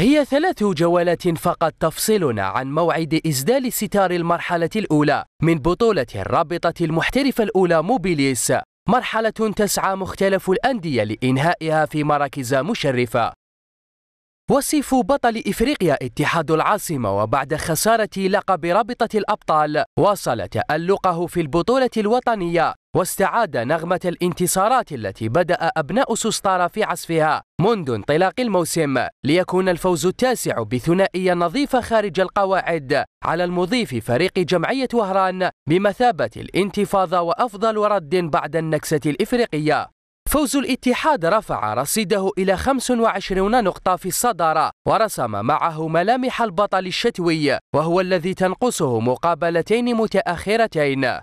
هي ثلاث جولات فقط تفصلنا عن موعد إسدال ستار المرحلة الأولى من بطولة الرابطة المحترفة الأولى موبيليس مرحلة تسعى مختلف الأندية لإنهائها في مراكز مشرفة وصف بطل إفريقيا اتحاد العاصمة وبعد خسارة لقب رابطة الأبطال واصل تألقه في البطولة الوطنية واستعاد نغمة الانتصارات التي بدأ أبناء سوستارا في عزفها منذ انطلاق الموسم ليكون الفوز التاسع بثنائية نظيفة خارج القواعد على المضيف فريق جمعية وهران بمثابة الانتفاضة وأفضل رد بعد النكسة الإفريقية فوز الاتحاد رفع رصيده إلى 25 نقطة في الصدارة ورسم معه ملامح البطل الشتوي وهو الذي تنقصه مقابلتين متأخرتين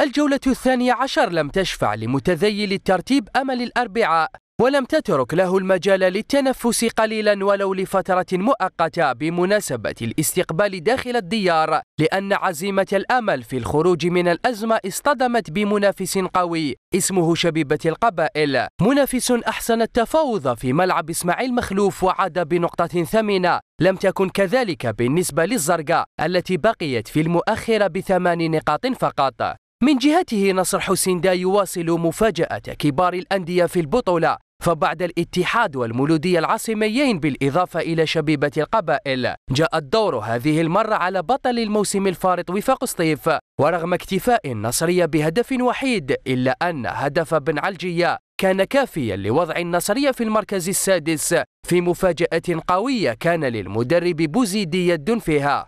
الجولة الثانية عشر لم تشفع لمتذيل الترتيب أمل الأربعاء ولم تترك له المجال للتنفس قليلا ولو لفترة مؤقتة بمناسبة الاستقبال داخل الديار لأن عزيمة الأمل في الخروج من الأزمة اصطدمت بمنافس قوي اسمه شبيبة القبائل منافس أحسن التفاوض في ملعب إسماعيل مخلوف وعاد بنقطة ثمينة لم تكن كذلك بالنسبة للزرقاء التي بقيت في المؤخرة بثمان نقاط فقط من جهته نصر حسين دا يواصل مفاجأة كبار الأندية في البطولة فبعد الاتحاد والمولودية العاصميين بالإضافة إلى شبيبة القبائل جاء الدور هذه المرة على بطل الموسم الفارط وفاق سطيف ورغم اكتفاء النصرية بهدف وحيد إلا أن هدف بن علجية كان كافيا لوضع النصرية في المركز السادس في مفاجأة قوية كان للمدرب بوزيدي يد فيها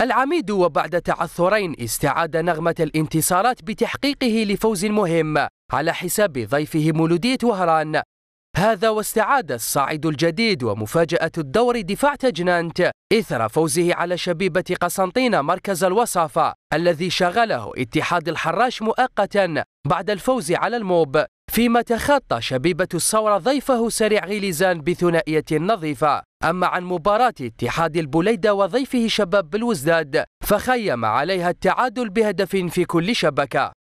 العميد وبعد تعثرين استعاد نغمة الانتصارات بتحقيقه لفوز مهم على حساب ضيفه مولودية وهران هذا واستعاد الصاعد الجديد ومفاجأة الدور دفاع تجنانت إثر فوزه على شبيبة قسنطينة مركز الوصافة الذي شغله اتحاد الحراش مؤقتا بعد الفوز على الموب فيما تخطى شبيبة الصورة ضيفه سريع غيليزان بثنائية نظيفة أما عن مباراة اتحاد البوليدة وضيفه شباب بالوزداد فخيم عليها التعادل بهدف في كل شبكة